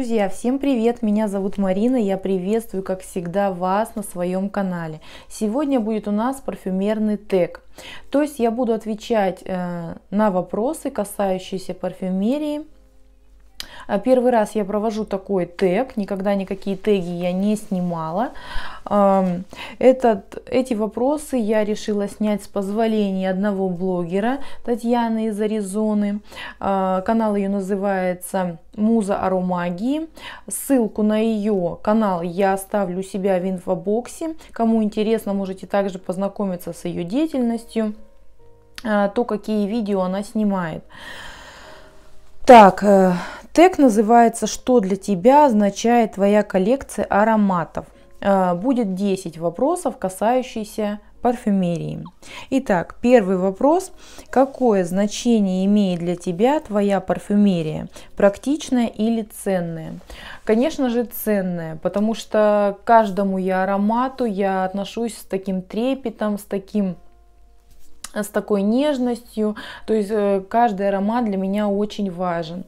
Друзья, всем привет! Меня зовут Марина, я приветствую, как всегда, вас на своем канале. Сегодня будет у нас парфюмерный тег. То есть я буду отвечать э, на вопросы, касающиеся парфюмерии, Э, первый раз я провожу такой тег, никогда никакие теги я не снимала. Эм, этот, эти вопросы я решила снять с позволения одного блогера, Татьяны из Аризоны. Э, канал ее называется «Муза аромагии». Ссылку на ее канал я оставлю у себя в инфобоксе. Кому интересно, можете также познакомиться с ее деятельностью, э, то, какие видео она снимает. Так, Тег называется «Что для тебя означает твоя коллекция ароматов?» э, Будет 10 вопросов, касающихся парфюмерии. Итак, первый вопрос. Какое значение имеет для тебя твоя парфюмерия? Практичная или ценная? Конечно же ценная, потому что к каждому я аромату я отношусь с таким трепетом, с таким с такой нежностью, то есть э, каждый аромат для меня очень важен.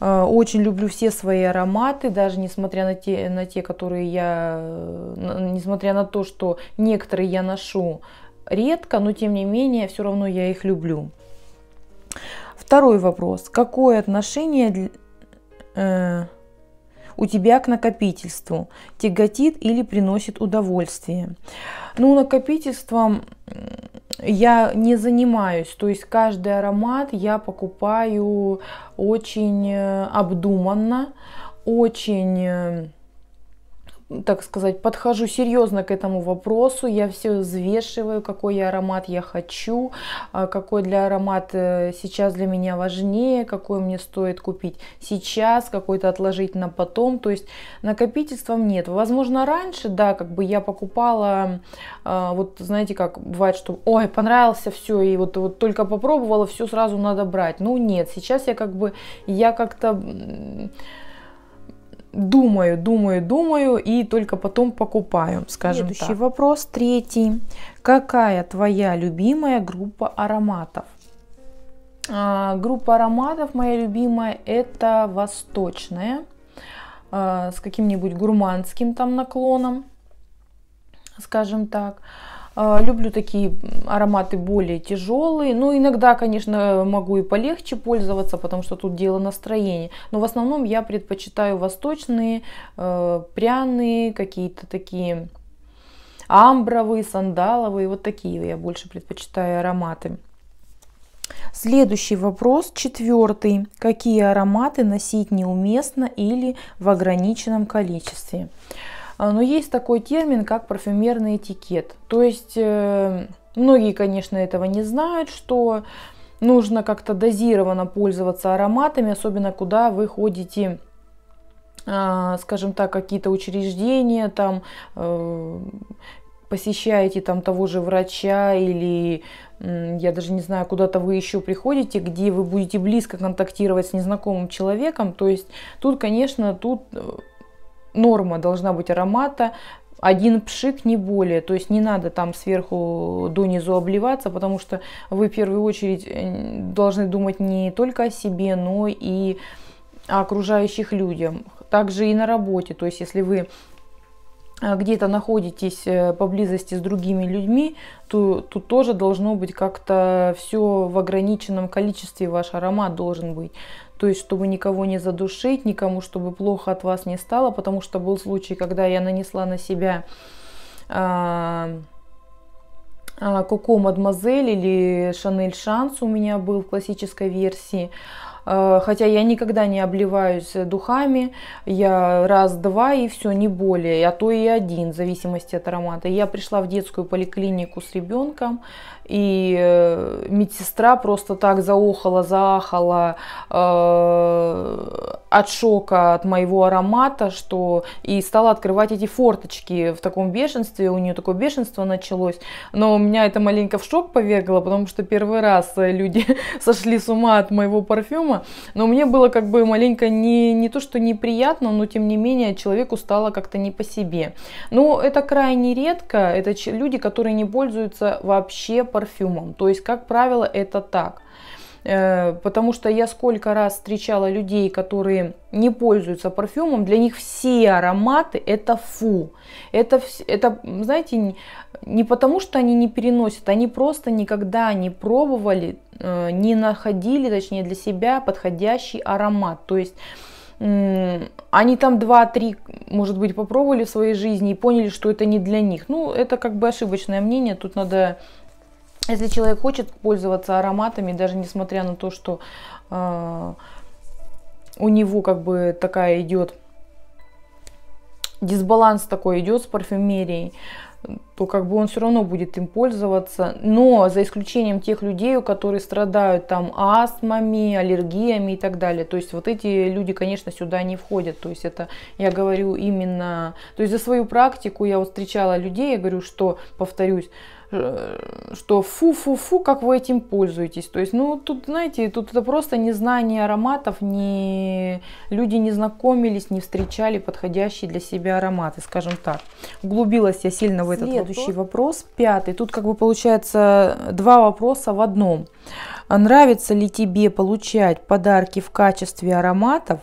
Э, очень люблю все свои ароматы, даже несмотря на те, на те, которые я, э, несмотря на то, что некоторые я ношу редко, но тем не менее, все равно я их люблю. Второй вопрос. Какое отношение э, у тебя к накопительству? Тяготит или приносит удовольствие? Ну, накопительством я не занимаюсь, то есть каждый аромат я покупаю очень э, обдуманно, очень э, так сказать, подхожу серьезно к этому вопросу, я все взвешиваю, какой я аромат я хочу, а, какой для аромат э, сейчас для меня важнее, какой мне стоит купить сейчас, какой-то отложить на потом, то есть накопительством нет. Возможно, раньше, да, как бы я покупала, а, вот знаете, как бывает, что, ой, понравился все, и вот, вот только попробовала, все сразу надо брать. Ну нет, сейчас я как бы, я как-то думаю, думаю, думаю и только потом покупаю, скажем Следующий так. вопрос, третий. Какая твоя любимая группа ароматов? А, группа ароматов моя любимая это восточная, а, с каким-нибудь гурманским там наклоном, скажем так. А, а, люблю такие ароматы более тяжелые. Но ну, иногда, конечно, могу и полегче пользоваться, потому что тут дело настроения. Но в основном я предпочитаю восточные, э, пряные, какие-то такие амбровые, сандаловые. Вот такие я больше предпочитаю ароматы. Следующий вопрос, четвертый. Какие ароматы носить неуместно или в ограниченном количестве? А, но есть такой термин, как парфюмерный этикет. То есть э, многие, конечно, этого не знают, что нужно как-то дозированно пользоваться ароматами, особенно куда вы ходите а, скажем так, какие-то учреждения, там, э, посещаете там того же врача или я даже не знаю, куда-то вы еще приходите, где вы будете близко контактировать с незнакомым человеком. То есть тут, конечно, тут э, норма должна быть аромата, один пшик, не более. То есть не надо там сверху донизу обливаться, потому что вы в первую очередь э, должны думать не только о себе, но и о окружающих людям. Также и на работе. То есть если вы а где-то находитесь э, поблизости с другими людьми, то тут то тоже должно быть как-то все в ограниченном количестве ваш аромат должен быть. То есть, чтобы никого не задушить, никому, чтобы плохо от вас не стало, потому что был случай, когда я нанесла на себя а, а, Коко Мадемуазель или Шанель Шанс у меня был в классической версии. Э, хотя я никогда не обливаюсь духами, я раз-два и все, не более, а то и один, в зависимости от аромата. Я пришла в детскую поликлинику с ребенком, и э, медсестра просто так заохала, заахала, э, от шока, от моего аромата, что и стала открывать эти форточки в таком бешенстве, у нее такое бешенство началось, но меня это маленько в шок повергло, потому что первый раз э, люди сошли с ума от моего парфюма, но мне было как бы маленько не, не то, что неприятно, но тем не менее человеку стало как-то не по себе. Но ну, это крайне редко, это люди, которые не пользуются вообще парфюмом, то есть, как правило, это так. Э, потому что я сколько раз встречала людей, которые не пользуются парфюмом, для них все ароматы это фу. Это, это знаете, не потому что они не переносят, они просто никогда не пробовали, э, не находили, точнее, для себя подходящий аромат. То есть они там 2-3, может быть, попробовали в своей жизни и поняли, что это не для них. Ну, это как бы ошибочное мнение, тут надо если человек хочет пользоваться ароматами, даже несмотря на то, что э, у него как бы такая идет дисбаланс такой идет с парфюмерией, то как бы он все равно будет им пользоваться. Но за исключением тех людей, у которых страдают там астмами, аллергиями и так далее. То есть вот эти люди, конечно, сюда не входят. То есть это я говорю именно... То есть за свою практику я вот встречала людей, я говорю, что, повторюсь, Э, что фу-фу-фу, как вы этим пользуетесь. То есть, ну, тут, знаете, тут это просто незнание ароматов, не... люди не знакомились, не встречали подходящие для себя ароматы, скажем так. Углубилась я сильно в этот Следующий вопрос, пятый. Тут как бы получается два вопроса в одном. А нравится ли тебе получать подарки в качестве ароматов?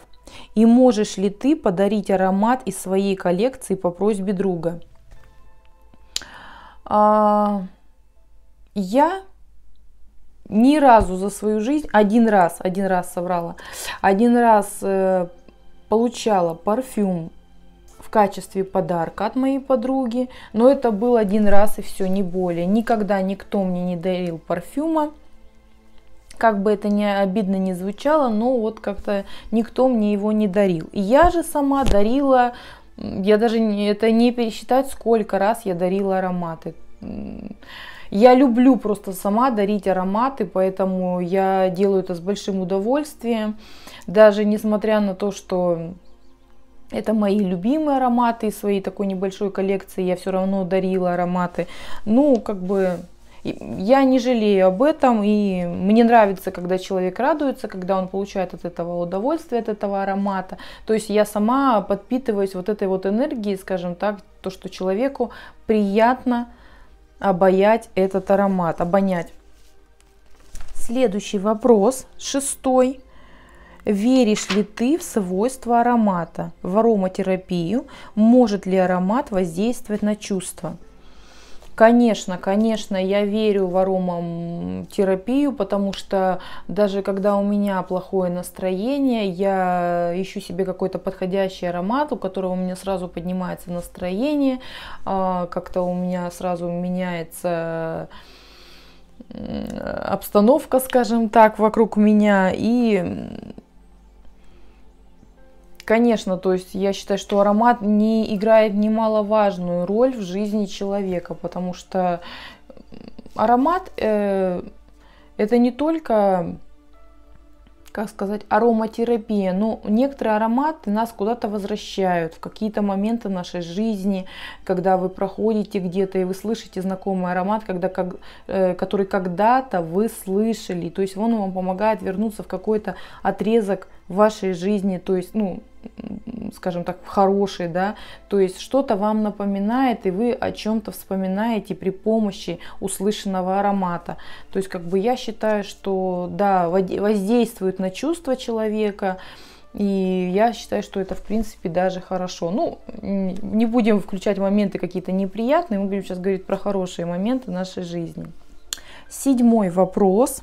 И можешь ли ты подарить аромат из своей коллекции по просьбе друга? А, я ни разу за свою жизнь, один раз, один раз соврала, один раз э, получала парфюм в качестве подарка от моей подруги, но это был один раз и все, не более. Никогда никто мне не дарил парфюма, как бы это ни обидно не звучало, но вот как-то никто мне его не дарил. Я же сама дарила я даже не, это не пересчитать, сколько раз я дарила ароматы. Я люблю просто сама дарить ароматы, поэтому я делаю это с большим удовольствием. Даже несмотря на то, что это мои любимые ароматы из своей такой небольшой коллекции, я все равно дарила ароматы. Ну, как бы я не жалею об этом, и мне нравится, когда человек радуется, когда он получает от этого удовольствие, от этого аромата. То есть я сама подпитываюсь вот этой вот энергией, скажем так, то, что человеку приятно обаять этот аромат, обонять. Следующий вопрос, шестой. Веришь ли ты в свойства аромата, в ароматерапию? Может ли аромат воздействовать на чувства? Конечно, конечно, я верю в терапию, потому что даже когда у меня плохое настроение, я ищу себе какой-то подходящий аромат, у которого у меня сразу поднимается настроение, а, как-то у меня сразу меняется обстановка, скажем так, вокруг меня, и Конечно, то есть я считаю, что аромат не играет немаловажную роль в жизни человека, потому что аромат э, это не только, как сказать, ароматерапия, но некоторые ароматы нас куда-то возвращают в какие-то моменты нашей жизни, когда вы проходите где-то и вы слышите знакомый аромат, когда, как, э, который когда-то вы слышали, то есть он вам помогает вернуться в какой-то отрезок вашей жизни, то есть, ну, скажем так, хорошие, да, то есть что-то вам напоминает, и вы о чем-то вспоминаете при помощи услышанного аромата. То есть, как бы я считаю, что да, воздействует на чувства человека, и я считаю, что это, в принципе, даже хорошо. Ну, не будем включать моменты какие-то неприятные, мы будем сейчас говорить про хорошие моменты нашей жизни. Седьмой вопрос.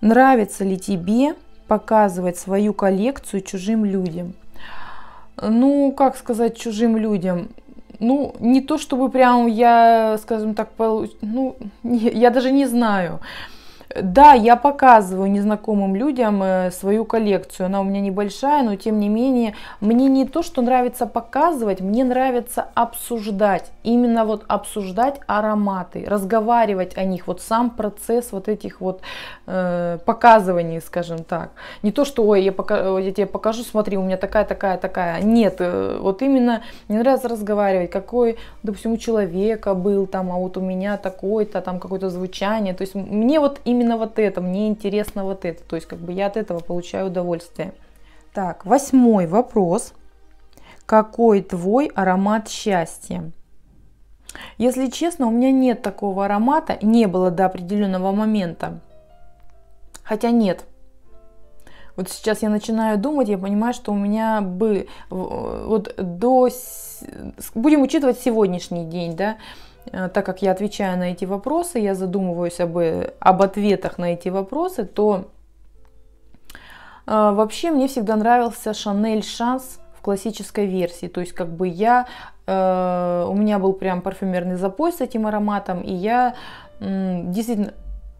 Нравится ли тебе показывать свою коллекцию чужим людям? ну, как сказать, чужим людям. Ну, не то чтобы прям я, скажем так, получ... ну, я даже не знаю. Да, я показываю незнакомым людям э, свою коллекцию. Она у меня небольшая, но тем не менее, мне не то, что нравится показывать, мне нравится обсуждать. Именно вот обсуждать ароматы, разговаривать о них. Вот сам процесс вот этих вот э, показываний, скажем так. Не то, что ой, я, пока, я тебе покажу, смотри, у меня такая, такая, такая. Нет, э, вот именно мне нравится разговаривать, какой, допустим, у человека был там, а вот у меня такой-то, там какое-то звучание. То есть мне вот именно именно вот это, мне интересно вот это. То есть как бы я от этого получаю удовольствие. Так, восьмой вопрос. Какой твой аромат счастья? Если честно, у меня нет такого аромата, не было до определенного момента. Хотя нет. Вот сейчас я начинаю думать, я понимаю, что у меня бы вот до... Будем учитывать сегодняшний день, да, Э, так как я отвечаю на эти вопросы, я задумываюсь об, э, об ответах на эти вопросы, то э, вообще мне всегда нравился Шанель Шанс в классической версии. То есть как бы я, у меня был прям парфюмерный запой с этим ароматом, и я действительно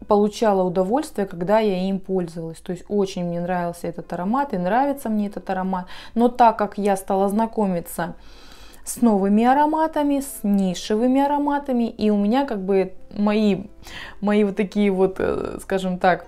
получала удовольствие, когда я им пользовалась. То есть очень мне нравился этот аромат и нравится мне этот аромат. Но так как я стала знакомиться с новыми ароматами, с нишевыми ароматами. И у меня как бы мои, мои вот такие вот, э, скажем так,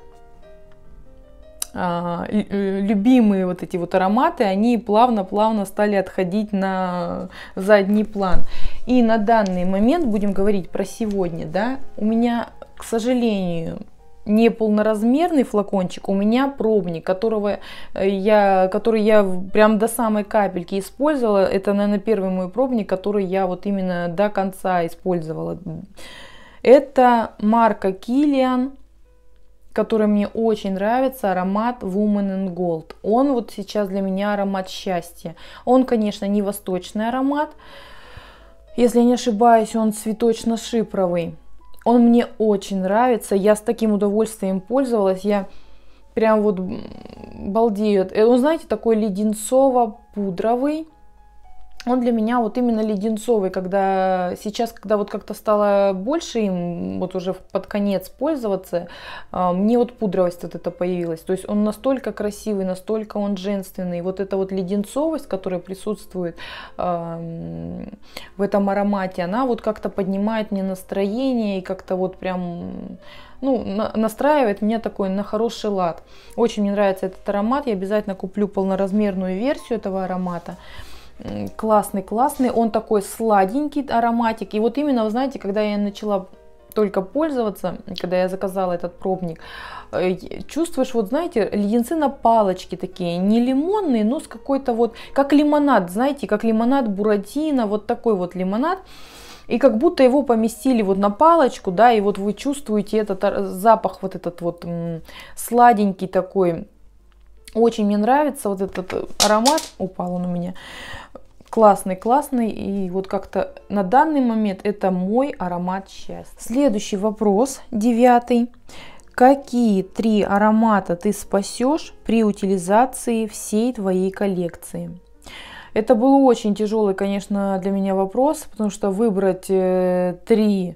а, э, любимые вот эти вот ароматы, они плавно-плавно стали отходить на задний план. И на данный момент, будем говорить про сегодня, да, у меня, к сожалению, не полноразмерный флакончик, у меня пробник, которого э, я, который я прям до самой капельки использовала. Это, наверное, первый мой пробник, который я вот именно до конца использовала. Это марка Kilian, которая мне очень нравится, аромат Woman in Gold. Он вот сейчас для меня аромат счастья. Он, конечно, не восточный аромат. Если не ошибаюсь, он цветочно-шипровый. Он мне очень нравится, я с таким удовольствием пользовалась, я прям вот балдею. Он, э, ну, знаете, такой леденцово-пудровый, он для меня вот именно леденцовый, когда сейчас, когда вот как-то стало больше им, вот уже под конец пользоваться, а, мне вот пудровость от этого появилась. То есть он настолько красивый, настолько он женственный. Вот эта вот леденцовость, которая присутствует а, в этом аромате, она вот как-то поднимает мне настроение и как-то вот прям ну, настраивает меня такой на хороший лад. Очень мне нравится этот аромат, я обязательно куплю полноразмерную версию этого аромата классный-классный, он такой сладенький ароматик. И вот именно, вы знаете, когда я начала только пользоваться, когда я заказала этот пробник, э, чувствуешь, вот знаете, леденцы на палочке такие, не лимонные, но с какой-то вот, как лимонад, знаете, как лимонад Буратино, вот такой вот лимонад. И как будто его поместили вот на палочку, да, и вот вы чувствуете этот запах, вот этот вот сладенький такой, очень мне нравится вот этот аромат. Упал он у меня. Классный, классный. И вот как-то на данный момент это мой аромат счастья. Следующий вопрос, девятый. Какие три аромата ты спасешь при утилизации всей твоей коллекции? Это был очень тяжелый, конечно, для меня вопрос, потому что выбрать э, три,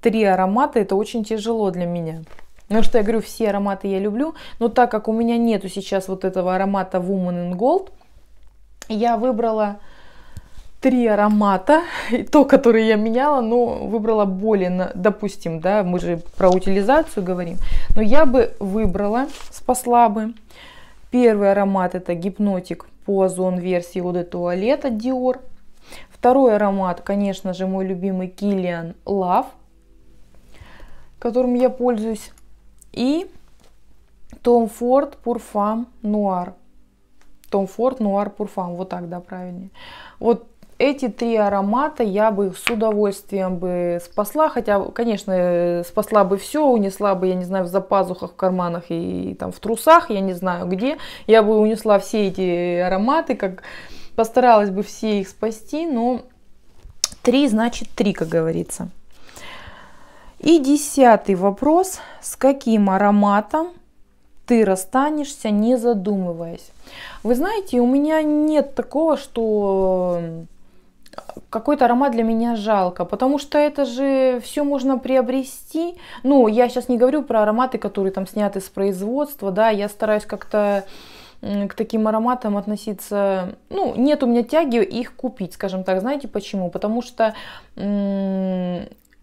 три аромата это очень тяжело для меня. Потому что я говорю, все ароматы я люблю, но так как у меня нету сейчас вот этого аромата Woman in Gold, я выбрала три аромата, и то, которые я меняла, но выбрала более, допустим, да, мы же про утилизацию говорим, но я бы выбрала, спасла бы. Первый аромат это гипнотик по озон версии Eau de Toilette от Dior. Второй аромат, конечно же, мой любимый Kilian Love, которым я пользуюсь и Том Форд Пурфам Нуар. Том Форд Нуар Пурфам. Вот так, да, правильнее. Вот эти три аромата я бы с удовольствием бы спасла, хотя, конечно, спасла бы все, унесла бы, я не знаю, в запазухах, в карманах и, и там в трусах, я не знаю где, я бы унесла все эти ароматы, как постаралась бы все их спасти, но три значит три, как говорится. И десятый вопрос. С каким ароматом ты расстанешься, не задумываясь? Вы знаете, у меня нет такого, что э, какой-то аромат для меня жалко, потому что это же все можно приобрести. Ну, я сейчас не говорю про ароматы, которые там сняты с производства, да, я стараюсь как-то к таким ароматам относиться, ну, нет у меня тяги их купить, скажем так. Знаете почему? Потому что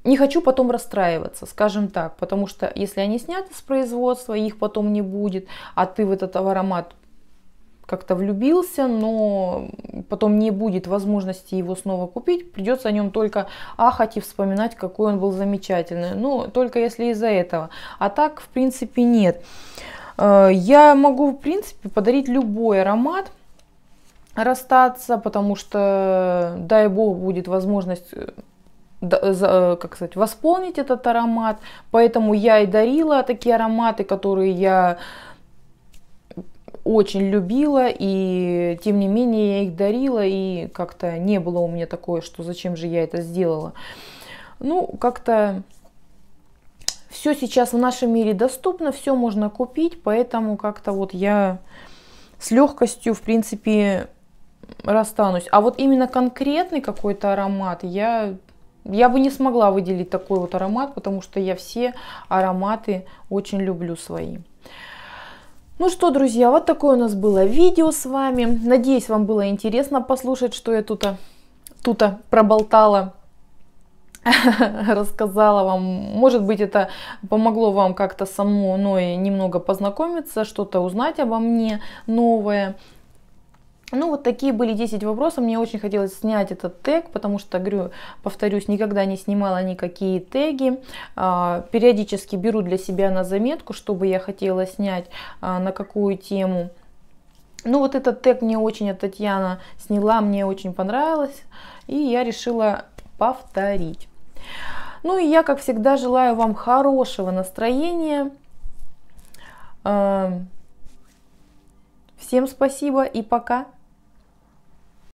не хочу потом расстраиваться, скажем так, потому что если они сняты с производства, их потом не будет, а ты в этот аромат как-то влюбился, но потом не будет возможности его снова купить, придется о нем только ахать и вспоминать, какой он был замечательный. Ну, только если из-за этого. А так, в принципе, нет. Э, я могу, в принципе, подарить любой аромат, расстаться, потому что, дай бог, будет возможность э, Э, как сказать, восполнить этот аромат. Поэтому я и дарила такие ароматы, которые я очень любила, и тем не менее я их дарила, и как-то не было у меня такое, что зачем же я это сделала. Ну, как-то все сейчас в нашем мире доступно, все можно купить, поэтому как-то вот я с легкостью, в принципе, расстанусь. А вот именно конкретный какой-то аромат я я бы не смогла выделить такой вот аромат, потому что я все ароматы очень люблю свои. Ну что, друзья, вот такое у нас было видео с вами. Надеюсь, вам было интересно послушать, что я тут, то тут проболтала рассказала вам. Может быть, это помогло вам как-то со и немного познакомиться, что-то узнать обо мне новое. Ну, вот такие были 10 вопросов. Мне очень хотелось снять этот тег, потому что, говорю, повторюсь, никогда не снимала никакие теги. А, периодически беру для себя на заметку, что бы я хотела снять, а, на какую тему. Ну, вот этот тег мне очень от Татьяна сняла, мне очень понравилось. И я решила повторить. Ну и я, как всегда, желаю вам хорошего настроения. А, всем спасибо и пока!